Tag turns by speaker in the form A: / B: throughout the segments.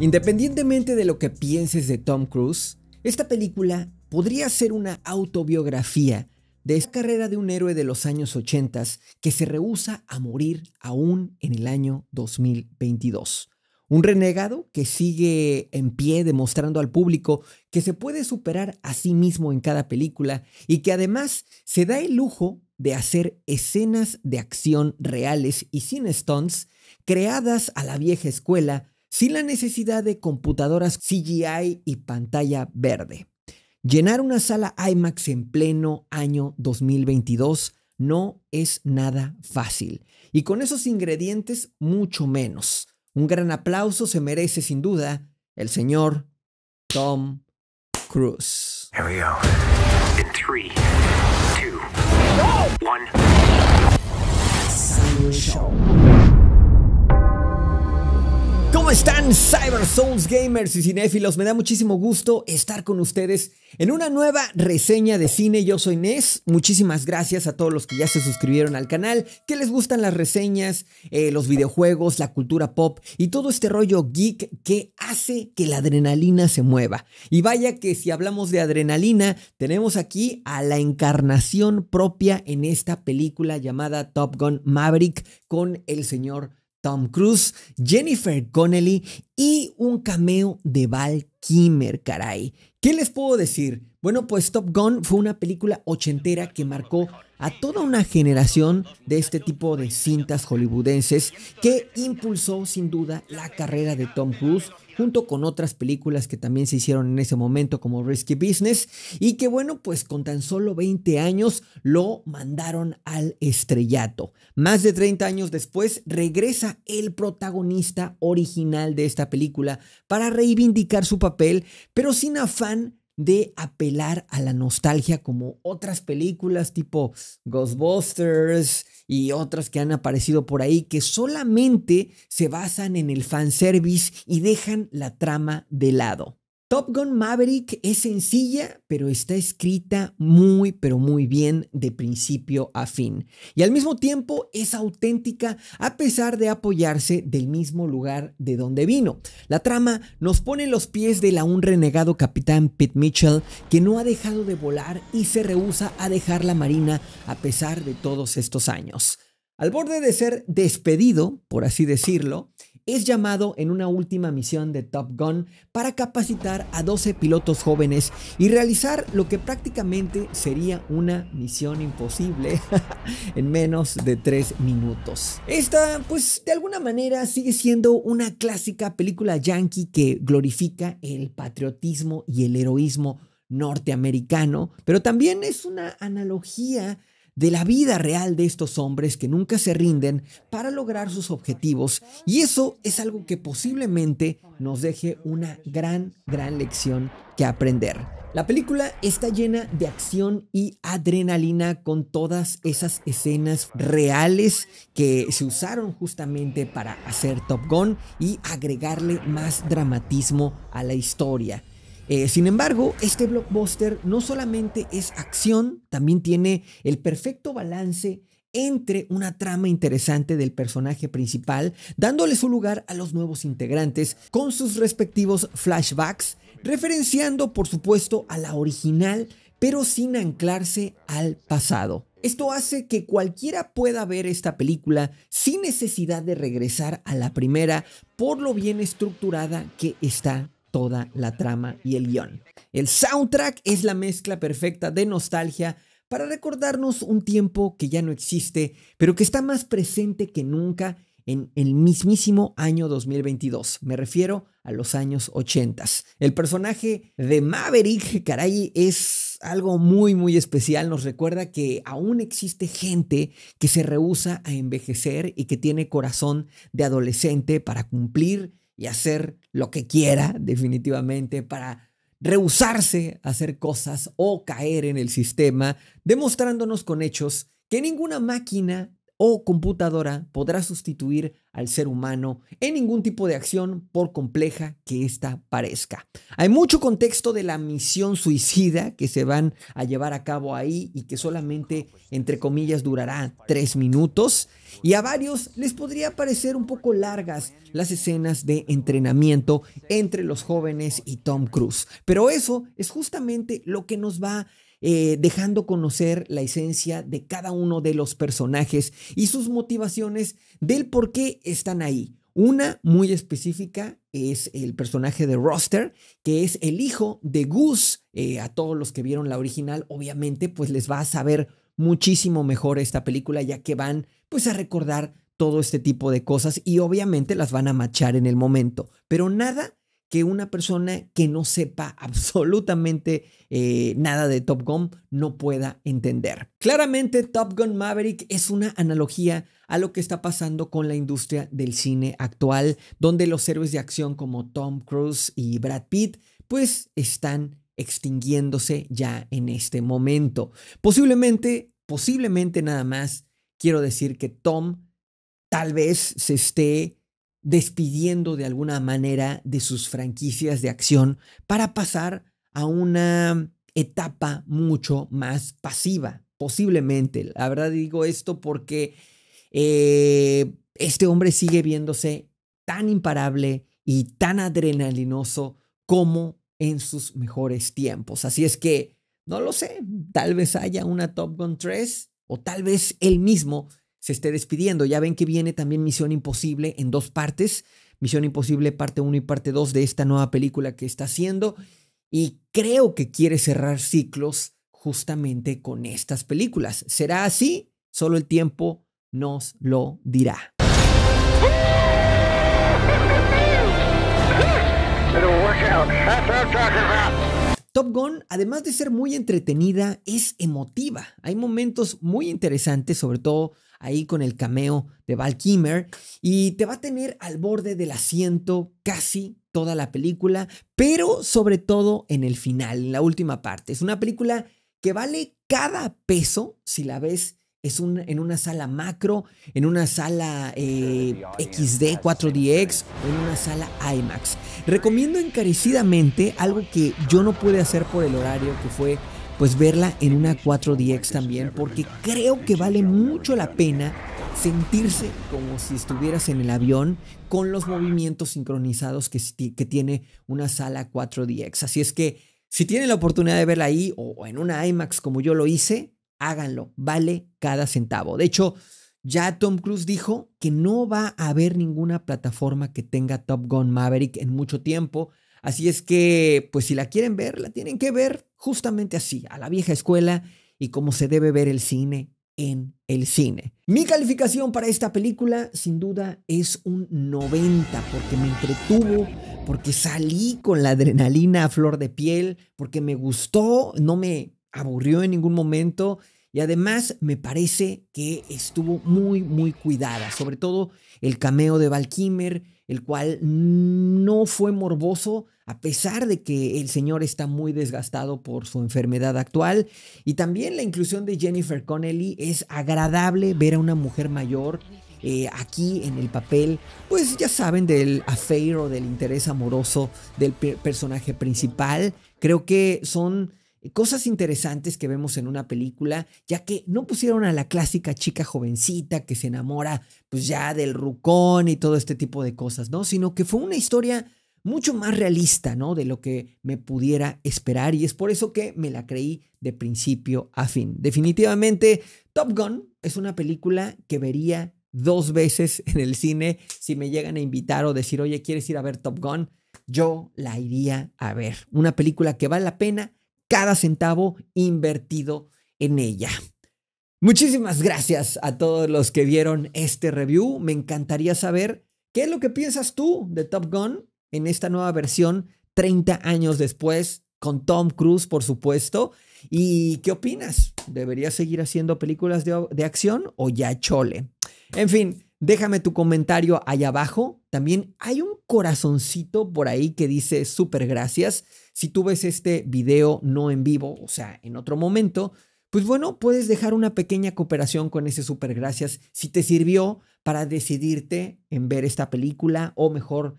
A: Independientemente de lo que pienses de Tom Cruise, esta película podría ser una autobiografía de esa carrera de un héroe de los años 80 que se rehúsa a morir aún en el año 2022. Un renegado que sigue en pie demostrando al público que se puede superar a sí mismo en cada película y que además se da el lujo de hacer escenas de acción reales y sin stunts creadas a la vieja escuela sin la necesidad de computadoras CGI y pantalla verde. Llenar una sala IMAX en pleno año 2022 no es nada fácil. Y con esos ingredientes, mucho menos. Un gran aplauso se merece sin duda el señor Tom Cruise. Here we go. ¿Cómo están Cyber Souls Gamers y cinéfilos? Me da muchísimo gusto estar con ustedes en una nueva reseña de cine. Yo soy Nes. Muchísimas gracias a todos los que ya se suscribieron al canal, que les gustan las reseñas, eh, los videojuegos, la cultura pop y todo este rollo geek que hace que la adrenalina se mueva. Y vaya que si hablamos de adrenalina, tenemos aquí a la encarnación propia en esta película llamada Top Gun Maverick con el señor Tom Cruise, Jennifer Connelly y un cameo de Val Kimmer, caray. ¿Qué les puedo decir? Bueno, pues Top Gun fue una película ochentera que marcó a toda una generación de este tipo de cintas hollywoodenses que impulsó sin duda la carrera de Tom Cruise junto con otras películas que también se hicieron en ese momento como Risky Business y que bueno, pues con tan solo 20 años lo mandaron al estrellato. Más de 30 años después regresa el protagonista original de esta película para reivindicar su papel, pero sin afán de apelar a la nostalgia como otras películas tipo Ghostbusters y otras que han aparecido por ahí que solamente se basan en el fanservice y dejan la trama de lado. Top Gun Maverick es sencilla, pero está escrita muy, pero muy bien de principio a fin. Y al mismo tiempo es auténtica a pesar de apoyarse del mismo lugar de donde vino. La trama nos pone los pies del aún renegado capitán Pete Mitchell, que no ha dejado de volar y se rehúsa a dejar la marina a pesar de todos estos años. Al borde de ser despedido, por así decirlo, es llamado en una última misión de Top Gun para capacitar a 12 pilotos jóvenes y realizar lo que prácticamente sería una misión imposible en menos de 3 minutos. Esta, pues de alguna manera sigue siendo una clásica película yankee que glorifica el patriotismo y el heroísmo norteamericano, pero también es una analogía de la vida real de estos hombres que nunca se rinden para lograr sus objetivos y eso es algo que posiblemente nos deje una gran, gran lección que aprender. La película está llena de acción y adrenalina con todas esas escenas reales que se usaron justamente para hacer Top Gun y agregarle más dramatismo a la historia. Eh, sin embargo, este blockbuster no solamente es acción, también tiene el perfecto balance entre una trama interesante del personaje principal, dándole su lugar a los nuevos integrantes con sus respectivos flashbacks, referenciando por supuesto a la original, pero sin anclarse al pasado. Esto hace que cualquiera pueda ver esta película sin necesidad de regresar a la primera por lo bien estructurada que está toda la trama y el guión. El soundtrack es la mezcla perfecta de nostalgia para recordarnos un tiempo que ya no existe, pero que está más presente que nunca en el mismísimo año 2022. Me refiero a los años 80. El personaje de Maverick, caray, es algo muy, muy especial. Nos recuerda que aún existe gente que se rehúsa a envejecer y que tiene corazón de adolescente para cumplir y hacer lo que quiera definitivamente para rehusarse a hacer cosas o caer en el sistema, demostrándonos con hechos que ninguna máquina o computadora podrá sustituir al ser humano en ningún tipo de acción, por compleja que ésta parezca. Hay mucho contexto de la misión suicida que se van a llevar a cabo ahí y que solamente, entre comillas, durará tres minutos. Y a varios les podría parecer un poco largas las escenas de entrenamiento entre los jóvenes y Tom Cruise. Pero eso es justamente lo que nos va a... Eh, dejando conocer la esencia de cada uno de los personajes y sus motivaciones del por qué están ahí. Una muy específica es el personaje de Roster, que es el hijo de Goose. Eh, a todos los que vieron la original, obviamente, pues les va a saber muchísimo mejor esta película, ya que van pues a recordar todo este tipo de cosas y obviamente las van a machar en el momento. Pero nada que una persona que no sepa absolutamente eh, nada de Top Gun no pueda entender. Claramente Top Gun Maverick es una analogía a lo que está pasando con la industria del cine actual, donde los héroes de acción como Tom Cruise y Brad Pitt pues están extinguiéndose ya en este momento. Posiblemente, posiblemente nada más, quiero decir que Tom tal vez se esté despidiendo de alguna manera de sus franquicias de acción para pasar a una etapa mucho más pasiva, posiblemente. La verdad digo esto porque eh, este hombre sigue viéndose tan imparable y tan adrenalinoso como en sus mejores tiempos. Así es que, no lo sé, tal vez haya una Top Gun 3 o tal vez él mismo se esté despidiendo. Ya ven que viene también Misión Imposible en dos partes. Misión Imposible parte 1 y parte 2 de esta nueva película que está haciendo. Y creo que quiere cerrar ciclos justamente con estas películas. ¿Será así? Solo el tiempo nos lo dirá. Top Gun, además de ser muy entretenida, es emotiva. Hay momentos muy interesantes, sobre todo ahí con el cameo de Val Kimmer, y te va a tener al borde del asiento casi toda la película, pero sobre todo en el final, en la última parte. Es una película que vale cada peso si la ves en una sala macro, en una sala eh, XD 4DX o en una sala IMAX. Recomiendo encarecidamente algo que yo no pude hacer por el horario, que fue pues verla en una 4DX también, porque creo que vale mucho la pena sentirse como si estuvieras en el avión con los movimientos sincronizados que, tiene una sala 4DX. Así es que si tienen la oportunidad de verla ahí o en una IMAX como yo lo hice, háganlo, vale cada centavo. De hecho, ya Tom Cruise dijo que no va a haber ninguna plataforma que tenga Top Gun Maverick en mucho tiempo. Así es que, pues si la quieren ver, la tienen que ver justamente así, a la vieja escuela y como se debe ver el cine en el cine. Mi calificación para esta película sin duda es un 90 porque me entretuvo, porque salí con la adrenalina a flor de piel, porque me gustó, no me aburrió en ningún momento y además me parece que estuvo muy muy cuidada, sobre todo el cameo de Valkymer el cual no fue morboso a pesar de que el señor está muy desgastado por su enfermedad actual. Y también la inclusión de Jennifer Connelly es agradable ver a una mujer mayor eh, aquí en el papel, pues ya saben, del affair o del interés amoroso del personaje principal. Creo que son eh, cosas interesantes que vemos en una película, ya que no pusieron a la clásica chica jovencita que se enamora pues ya del rucón y todo este tipo de cosas, ¿no? Sino que fue una historia mucho más realista, ¿no? De lo que me pudiera esperar y es por eso que me la creí de principio a fin. Definitivamente, Top Gun es una película que vería dos veces en el cine si me llegan a invitar o decir, oye, ¿quieres ir a ver Top Gun? Yo la iría a ver. Una película que vale la pena cada centavo invertido en ella. Muchísimas gracias a todos los que vieron este review. Me encantaría saber qué es lo que piensas tú de Top Gun en esta nueva versión 30 años después con Tom Cruise, por supuesto. ¿Y qué opinas? ¿Debería seguir haciendo películas de, de acción o ya chole? En fin, déjame tu comentario ahí abajo. También hay un corazoncito por ahí que dice súper gracias. Si tú ves este video no en vivo, o sea, en otro momento, pues bueno, puedes dejar una pequeña cooperación con ese súper gracias si te sirvió para decidirte en ver esta película o mejor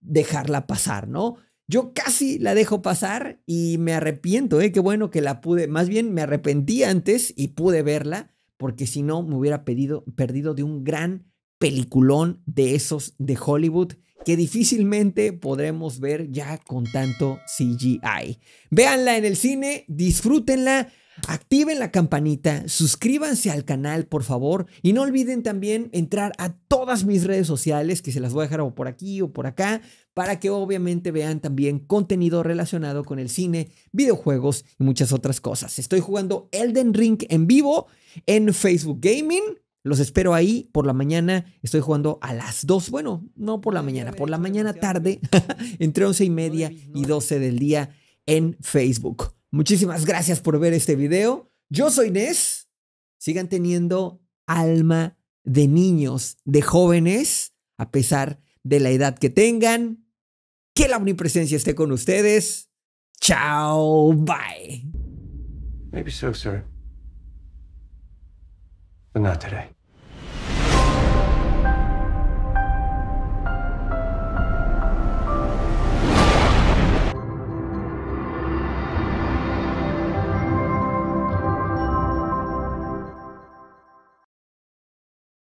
A: dejarla pasar, ¿no? Yo casi la dejo pasar y me arrepiento, ¿eh? Qué bueno que la pude, más bien me arrepentí antes y pude verla, porque si no me hubiera pedido, perdido de un gran peliculón de esos de Hollywood que difícilmente podremos ver ya con tanto CGI. Véanla en el cine, disfrútenla, activen la campanita, suscríbanse al canal por favor y no olviden también entrar a todas mis redes sociales que se las voy a dejar o por aquí o por acá para que obviamente vean también contenido relacionado con el cine, videojuegos y muchas otras cosas. Estoy jugando Elden Ring en vivo en Facebook Gaming los espero ahí por la mañana. Estoy jugando a las 2. Bueno, no por la mañana, por la mañana tarde, entre 11 y media y 12 del día en Facebook. Muchísimas gracias por ver este video. Yo soy Inés. Sigan teniendo alma de niños, de jóvenes, a pesar de la edad que tengan. Que la omnipresencia esté con ustedes. Chao, bye. But not today.